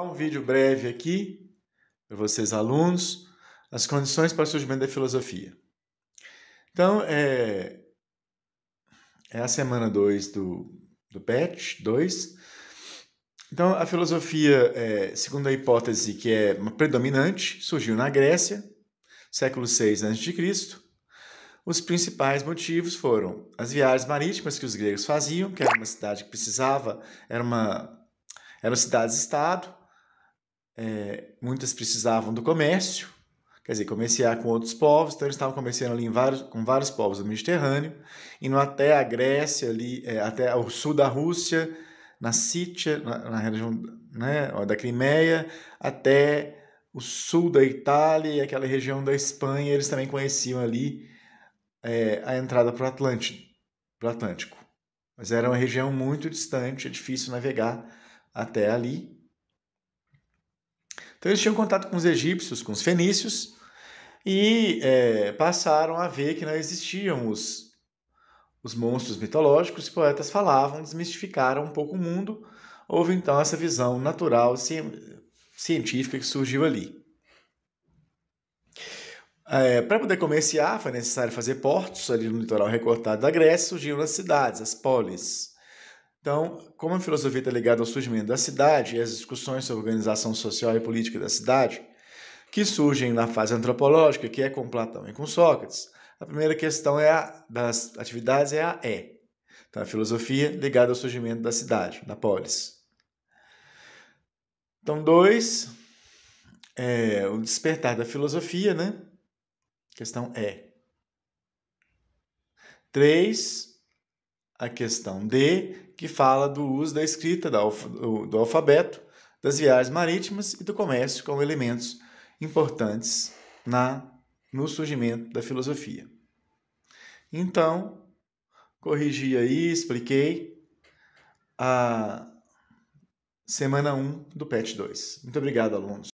Um vídeo breve aqui para vocês alunos, as condições para o surgimento da filosofia. Então, é, é a semana 2 do, do PET 2. Então, a filosofia, é, segundo a hipótese que é predominante, surgiu na Grécia, século 6 a.C., os principais motivos foram as viagens marítimas que os gregos faziam, que era uma cidade que precisava, era uma, eram cidades-estado, é, muitas precisavam do comércio, quer dizer, comerciar com outros povos, então eles estavam comerciando ali vários, com vários povos do Mediterrâneo, indo até a Grécia, ali, é, até o sul da Rússia, na Sítia, na, na região né, da Crimeia, até o sul da Itália e aquela região da Espanha, eles também conheciam ali é, a entrada para o Atlântico, Atlântico. Mas era uma região muito distante, é difícil navegar até ali. Então eles tinham contato com os egípcios, com os fenícios, e é, passaram a ver que não existiam os, os monstros mitológicos, os poetas falavam, desmistificaram um pouco o mundo. Houve então essa visão natural, científica que surgiu ali. É, Para poder comerciar, foi necessário fazer portos ali no litoral recortado da Grécia, surgiram as cidades, as polis. Então, como a filosofia está ligada ao surgimento da cidade e às discussões sobre a organização social e política da cidade, que surgem na fase antropológica, que é com Platão e com Sócrates, a primeira questão é a, das atividades é a E. Então, a filosofia ligada ao surgimento da cidade, da polis. Então, dois, é, o despertar da filosofia, né? Questão E. Três, a questão D, que fala do uso da escrita, do alfabeto, das viagens marítimas e do comércio como elementos importantes na, no surgimento da filosofia. Então, corrigi aí, expliquei a semana 1 do PET 2. Muito obrigado, alunos.